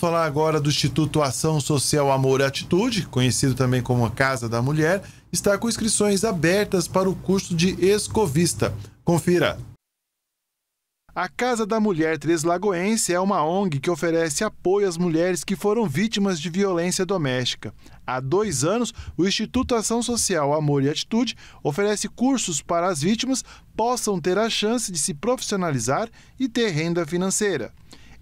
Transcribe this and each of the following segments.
falar agora do Instituto Ação Social Amor e Atitude, conhecido também como a Casa da Mulher, está com inscrições abertas para o curso de escovista. Confira. A Casa da Mulher Três Lagoense é uma ONG que oferece apoio às mulheres que foram vítimas de violência doméstica. Há dois anos, o Instituto Ação Social Amor e Atitude oferece cursos para as vítimas possam ter a chance de se profissionalizar e ter renda financeira.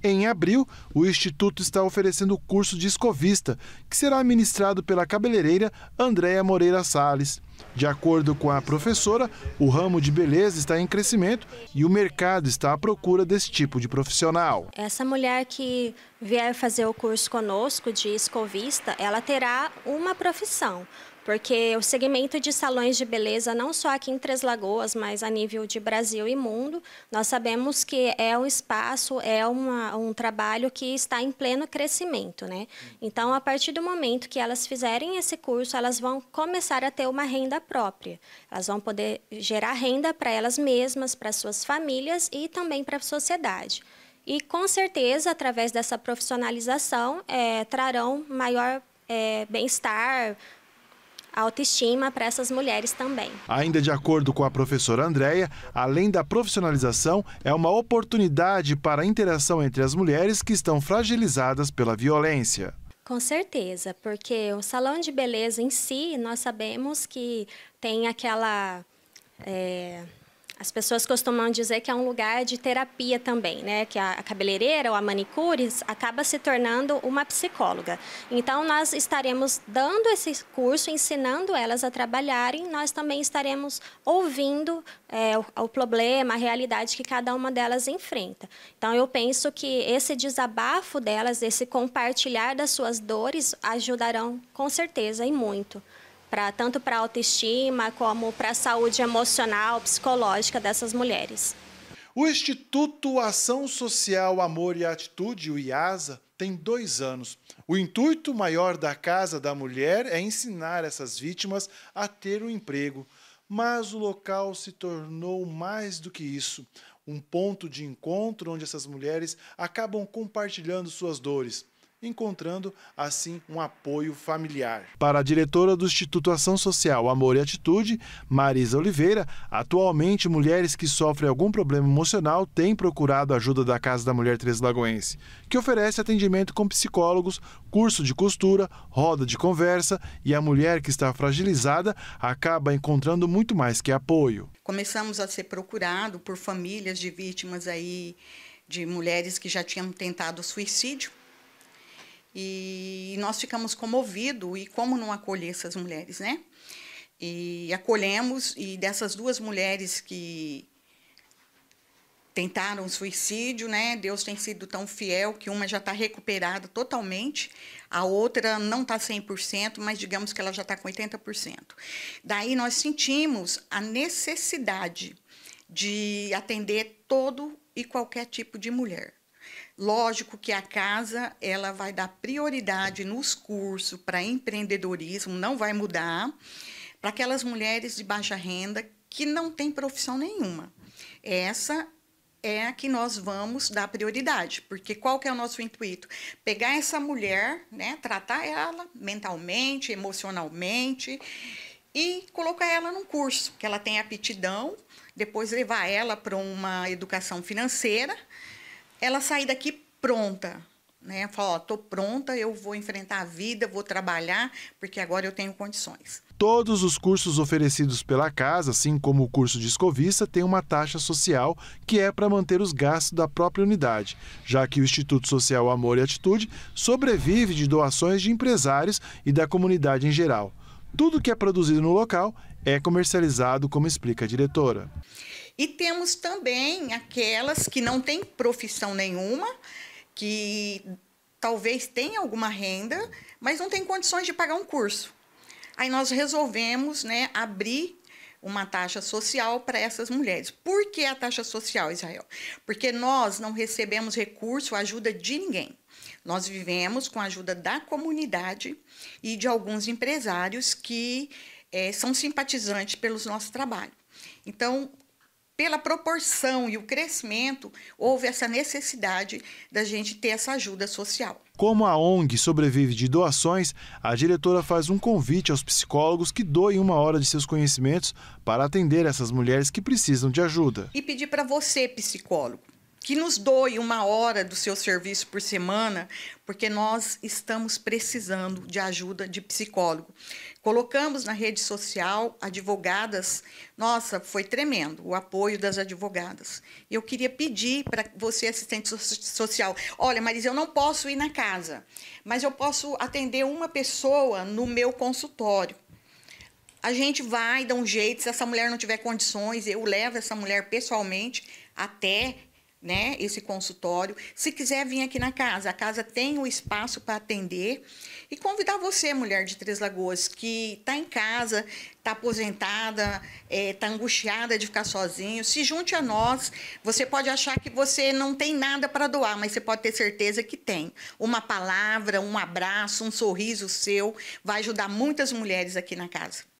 Em abril, o Instituto está oferecendo o curso de escovista, que será ministrado pela cabeleireira Andréa Moreira Salles. De acordo com a professora, o ramo de beleza está em crescimento e o mercado está à procura desse tipo de profissional. Essa mulher que vier fazer o curso conosco de escovista, ela terá uma profissão porque o segmento de salões de beleza, não só aqui em Três Lagoas, mas a nível de Brasil e mundo, nós sabemos que é um espaço, é uma, um trabalho que está em pleno crescimento, né? Então, a partir do momento que elas fizerem esse curso, elas vão começar a ter uma renda própria. Elas vão poder gerar renda para elas mesmas, para suas famílias e também para a sociedade. E com certeza, através dessa profissionalização, é, trarão maior é, bem-estar, autoestima para essas mulheres também. Ainda de acordo com a professora Andréia, além da profissionalização, é uma oportunidade para a interação entre as mulheres que estão fragilizadas pela violência. Com certeza, porque o salão de beleza em si, nós sabemos que tem aquela. É as pessoas costumam dizer que é um lugar de terapia também, né? Que a cabeleireira ou a manicure acaba se tornando uma psicóloga. Então, nós estaremos dando esse curso, ensinando elas a trabalharem, nós também estaremos ouvindo é, o, o, problema, a realidade que cada uma delas enfrenta. Então, eu penso que esse desabafo delas, esse compartilhar das suas dores, ajudarão com certeza e muito pra, tanto para a autoestima como para a saúde emocional, psicológica dessas mulheres. O Instituto Ação Social Amor e Atitude, o IASA, tem dois anos. O intuito maior da Casa da Mulher é ensinar essas vítimas a ter um emprego, mas o local se tornou mais do que isso um ponto de encontro onde essas mulheres acabam compartilhando suas dores encontrando assim um apoio familiar. Para a diretora do Instituto Ação Social Amor e Atitude, Marisa Oliveira, atualmente mulheres que sofrem algum problema emocional têm procurado a ajuda da Casa da Mulher Três Lagoense, que oferece atendimento com psicólogos, curso de costura, roda de conversa e a mulher que está fragilizada acaba encontrando muito mais que apoio. Começamos a ser procurado por famílias de vítimas aí de mulheres que já tinham tentado suicídio e nós ficamos comovidos e como não acolher essas mulheres, né? E acolhemos e dessas duas mulheres que tentaram suicídio, né? Deus tem sido tão fiel que uma já está recuperada totalmente, a outra não está 100%, mas digamos que ela já está com 80%. Daí nós sentimos a necessidade de atender todo e qualquer tipo de mulher. Lógico que a casa ela vai dar prioridade nos cursos para empreendedorismo, não vai mudar para aquelas mulheres de baixa renda que não têm profissão nenhuma. Essa é a que nós vamos dar prioridade, porque qual que é o nosso intuito? Pegar essa mulher, né, tratar ela mentalmente, emocionalmente e colocar ela num curso que ela tem aptidão, depois levar ela para uma educação financeira ela sair daqui pronta, né? Falar, ó, tô pronta, eu vou enfrentar a vida, vou trabalhar, porque agora eu tenho condições. Todos os cursos oferecidos pela casa, assim como o curso de escovista, têm uma taxa social que é para manter os gastos da própria unidade, já que o Instituto Social Amor e Atitude sobrevive de doações de empresários e da comunidade em geral. Tudo que é produzido no local é comercializado, como explica a diretora. E temos também aquelas que não têm profissão nenhuma, que talvez tenham alguma renda, mas não tem condições de pagar um curso. Aí nós resolvemos né, abrir uma taxa social para essas mulheres. Por que a taxa social, Israel? Porque nós não recebemos recurso, ajuda de ninguém. Nós vivemos com a ajuda da comunidade e de alguns empresários que é, são simpatizantes pelos nosso trabalho. Então, pela proporção e o crescimento, houve essa necessidade da gente ter essa ajuda social. Como a ONG sobrevive de doações, a diretora faz um convite aos psicólogos que doem uma hora de seus conhecimentos para atender essas mulheres que precisam de ajuda. E pedir para você, psicólogo, que nos doe uma hora do seu serviço por semana, porque nós estamos precisando de ajuda de psicólogo. Colocamos na rede social advogadas, nossa, foi tremendo o apoio das advogadas. Eu queria pedir para você, assistente social, olha, Marisa, eu não posso ir na casa, mas eu posso atender uma pessoa no meu consultório. A gente vai, dá um jeito, se essa mulher não tiver condições, eu levo essa mulher pessoalmente até né, esse consultório. Se quiser vir aqui na casa, a casa tem o espaço para atender. E convidar você, mulher de Três Lagoas, que está em casa, está aposentada, está é, tá angustiada de ficar sozinho, se junte a nós. Você pode achar que você não tem nada para doar, mas você pode ter certeza que tem. Uma palavra, um abraço, um sorriso seu vai ajudar muitas mulheres aqui na casa.